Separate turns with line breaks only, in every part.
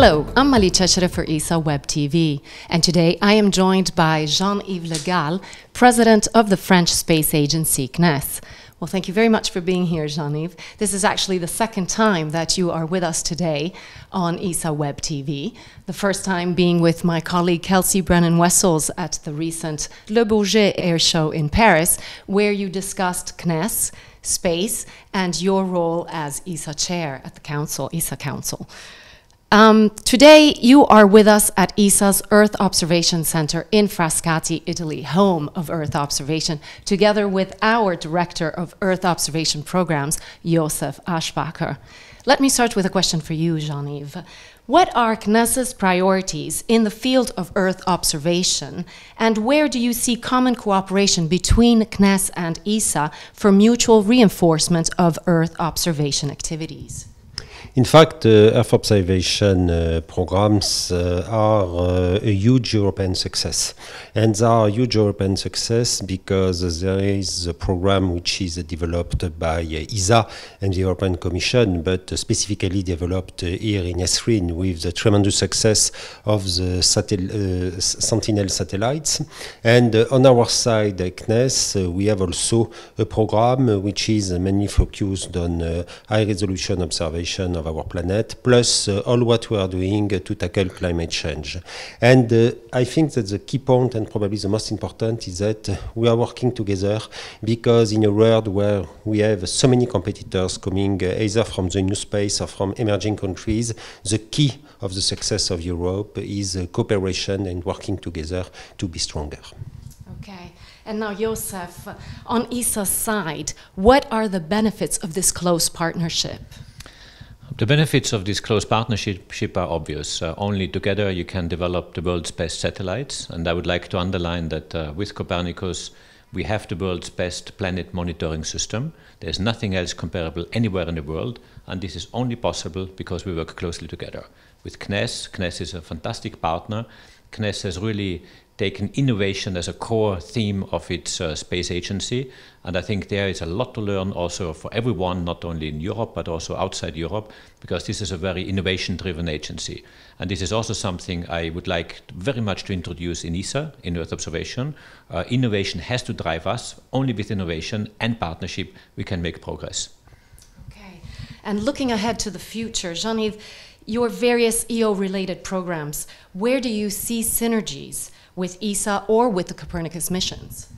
Hello, I'm Malika Ashraf for ESA Web TV, and today I am joined by Jean-Yves Legale, president of the French space agency CNES. Well, thank you very much for being here, Jean-Yves. This is actually the second time that you are with us today on ESA Web TV. The first time being with my colleague Kelsey Brennan Wessels at the recent Le Bourget Air Show in Paris, where you discussed CNES, space, and your role as ESA chair at the council, ESA Council. Um, today, you are with us at ESA's Earth Observation Center in Frascati, Italy, home of Earth observation, together with our Director of Earth Observation Programs, Josef Aschbacher. Let me start with a question for you, Jean-Yves. What are CNES's priorities in the field of Earth observation, and where do you see common cooperation between CNES and ESA for mutual reinforcement of Earth observation activities?
In fact, uh, Earth observation uh, programs uh, are uh, a huge European success. And they are a huge European success because there is a program which is developed by ESA uh, and the European Commission, but specifically developed uh, here in Esrin with the tremendous success of the satel Sentinel satellites. And on our side, CNES, we have also a program which is mainly focused on high resolution observation of our planet, plus uh, all what we are doing to tackle climate change. And uh, I think that the key point, and probably the most important, is that we are working together because in a world where we have so many competitors coming uh, either from the new space or from emerging countries, the key of the success of Europe is cooperation and working together to be stronger.
Okay. And now, Josef, on ESA's side, what are the benefits of this close partnership?
The benefits of this close partnership are obvious. Uh, only together you can develop the world's best satellites. And I would like to underline that uh, with Copernicus, we have the world's best planet monitoring system. There's nothing else comparable anywhere in the world, and this is only possible because we work closely together. With CNES, CNES is a fantastic partner. CNES has really taken innovation as a core theme of its uh, space agency. And I think there is a lot to learn also for everyone, not only in Europe, but also outside Europe, because this is a very innovation driven agency. And this is also something I would like very much to introduce in ESA, in Earth Observation. Uh, innovation has to drive us. Only with innovation and partnership we can make progress.
Okay. And looking ahead to the future, Jean Yves, your various EO related programs, where do you see synergies with ESA or with the Copernicus missions?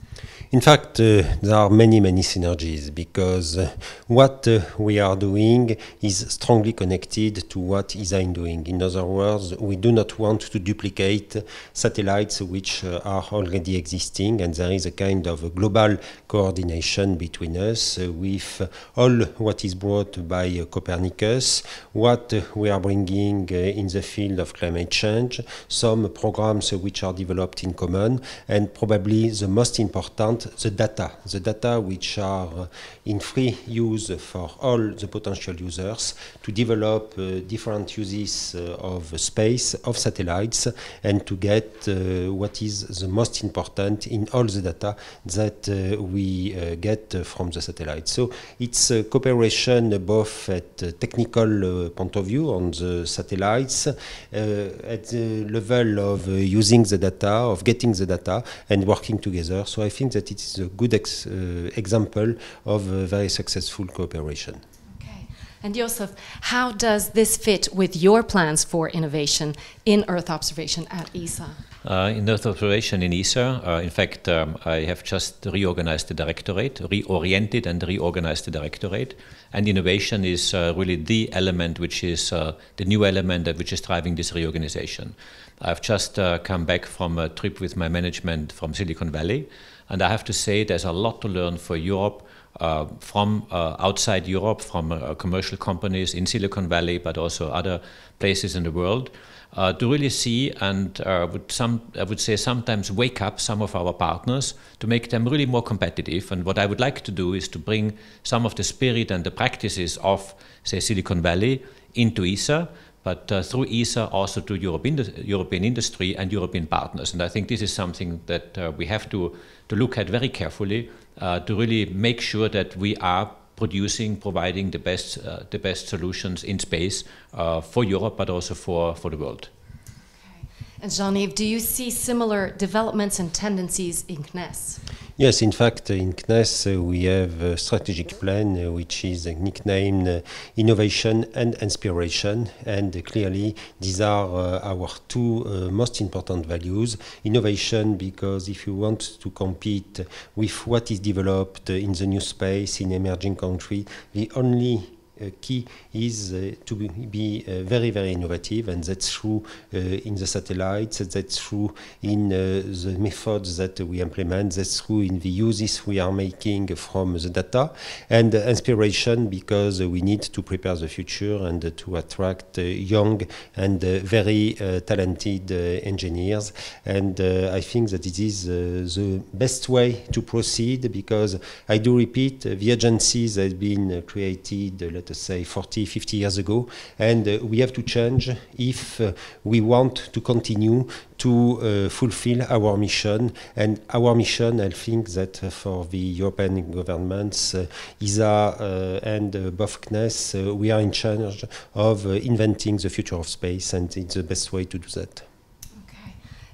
In fact, uh, there are many, many synergies because uh, what uh, we are doing is strongly connected to what ISAIN doing. In other words, we do not want to duplicate satellites which uh, are already existing, and there is a kind of a global coordination between us with all what is brought by uh, Copernicus, what uh, we are bringing in the field of climate change, some programs which are developed in common, and probably the most important present the data, the data which are uh, in free use for all the potential users to develop uh, different uses uh, of space, of satellites, and to get what is the most important in all the data that we get from the satellite. So it's cooperation both at technical point of view on the satellites, at the level of using the data, of getting the data, and working together. So I think that it is a good ex uh, example of a very successful cooperation.
Okay. And Josef, how does this fit with your plans for innovation in Earth observation at ESA?
Uh, in Earth observation in ESA. Uh, in fact, um, I have just reorganized the directorate, reoriented and reorganized the directorate. And innovation is uh, really the element which is uh, the new element that which is driving this reorganization. I've just uh, come back from a trip with my management from Silicon Valley. And I have to say, there's a lot to learn for Europe. Uh, from uh, outside Europe, from uh, commercial companies in Silicon Valley, but also other places in the world, uh, to really see and uh, would some, I would say sometimes wake up some of our partners to make them really more competitive. And what I would like to do is to bring some of the spirit and the practices of, say, Silicon Valley into ESA, but uh, through ESA also to Europe European industry and European partners. And I think this is something that uh, we have to, to look at very carefully uh, to really make sure that we are producing, providing the best, uh, the best solutions in space uh, for Europe, but also for, for the world.
Okay. And Jean-Yves, do you see similar developments and tendencies in CNES?
Yes, in fact,
in CNES uh, we have a strategic plan uh, which is nicknamed uh, Innovation and Inspiration. And clearly, these are our two most important values. Innovation, because if you want to compete with what is developed in the new space, in emerging countries, the only uh, key is uh, to be, uh, very, very innovative, and that's true in the satellites, that's true in the methods that we implement, that's true in the uses we are making from the data, and inspiration because we need to prepare the future and to attract young and very talented engineers. And I think that it is the best way to proceed because I do repeat, the agencies have been created, let say 40, 50 years ago. And uh, we have to change if uh, we want to continue to uh, fulfill our mission. And our mission, I think that for the European governments, ESA and uh, both CNES, we are in charge of inventing the future of space, and it's the best way to do that.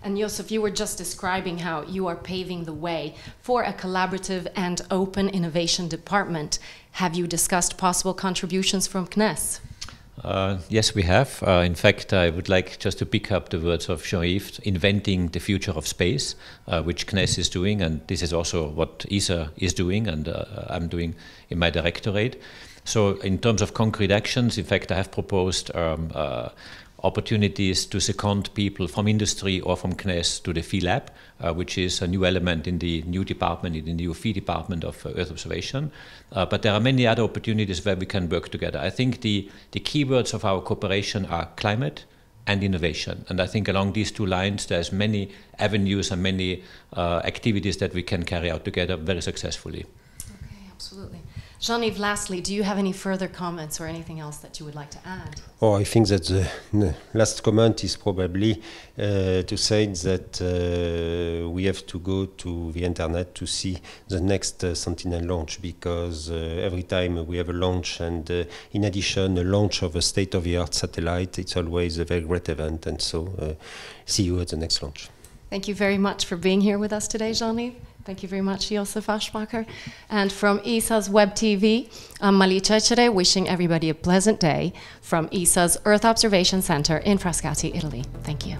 And Yosef, you were just describing how you are paving the way for a collaborative and open innovation department. Have you discussed possible contributions from CNES?
Uh, yes, we have. Uh, in fact, I would like just to pick up the words of Jean-Yves, inventing the future of space, uh, which CNES is doing, and this is also what ESA is doing, and uh, I'm doing in my directorate. So in terms of concrete actions, in fact, I have proposed um, uh, opportunities to second people from industry or from CNES to the Phi Lab, uh, which is a new element in the new department, in the new Phi department of uh, Earth observation. Uh, but there are many other opportunities where we can work together. I think the, the keywords of our cooperation are climate, and innovation. And I think along these two lines, there's many avenues and many uh, activities that we can carry out together very successfully.
Okay, absolutely. Jean-Yves, lastly, do you have any further comments or anything else that you would like to add?
Oh, I think that the last comment is probably uh, to say that uh, we have to go to the internet to see the next uh, Sentinel launch because uh, every time we have a launch and uh, in addition a launch of a state-of-the-art satellite, it's always a very great event. And so uh, see you at the next launch.
Thank you very much for being here with us today, Jean-Yves. Thank you very much, Josef Aschbacher. And from ESA's Web TV, I'm Mali Cecere, wishing everybody a pleasant day from ESA's Earth Observation Center in Frascati, Italy. Thank you.